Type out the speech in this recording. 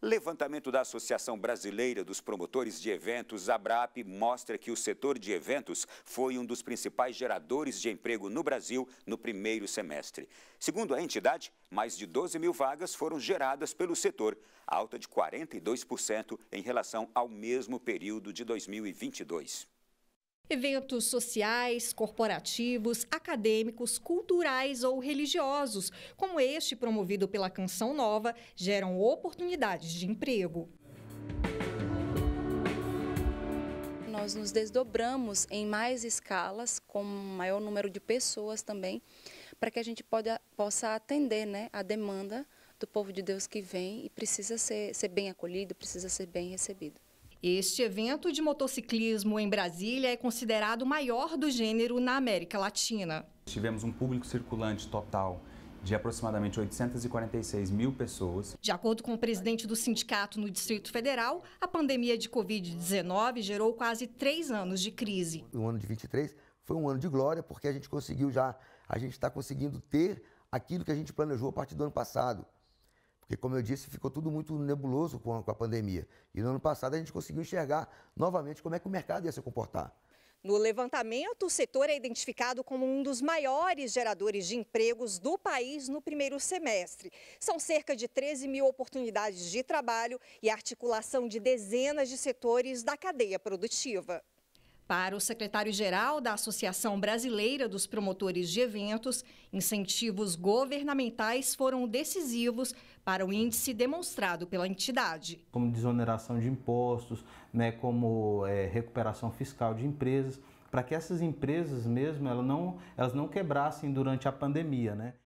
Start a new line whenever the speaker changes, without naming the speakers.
Levantamento da Associação Brasileira dos Promotores de Eventos, ABRAP, mostra que o setor de eventos foi um dos principais geradores de emprego no Brasil no primeiro semestre. Segundo a entidade, mais de 12 mil vagas foram geradas pelo setor, alta de 42% em relação ao mesmo período de 2022.
Eventos sociais, corporativos, acadêmicos, culturais ou religiosos, como este promovido pela Canção Nova, geram oportunidades de emprego.
Nós nos desdobramos em mais escalas, com maior número de pessoas também, para que a gente pode, possa atender né, a demanda do povo de Deus que vem e precisa ser, ser bem acolhido, precisa ser bem recebido. Este evento de motociclismo em
Brasília é considerado o maior do gênero na América Latina.
Tivemos um público circulante total de aproximadamente 846 mil pessoas.
De acordo com o presidente do sindicato no Distrito Federal, a pandemia de Covid-19 gerou quase três anos
de crise. O ano de 23 foi um ano de glória, porque a gente conseguiu já, a gente está conseguindo ter aquilo que a gente planejou a partir do ano passado. Porque, como eu disse, ficou tudo muito nebuloso com a, com a pandemia. E no ano passado a gente conseguiu enxergar novamente como é que o mercado ia se comportar.
No levantamento, o setor é identificado como um dos maiores geradores de empregos do país no primeiro semestre. São cerca de 13 mil oportunidades de trabalho e articulação de dezenas de setores da cadeia produtiva. Para o secretário-geral da Associação Brasileira dos Promotores de Eventos, incentivos governamentais foram decisivos para o índice demonstrado pela entidade. Como desoneração de impostos, né, como é, recuperação fiscal
de empresas, para que essas empresas mesmo elas não, elas não quebrassem durante a pandemia. Né?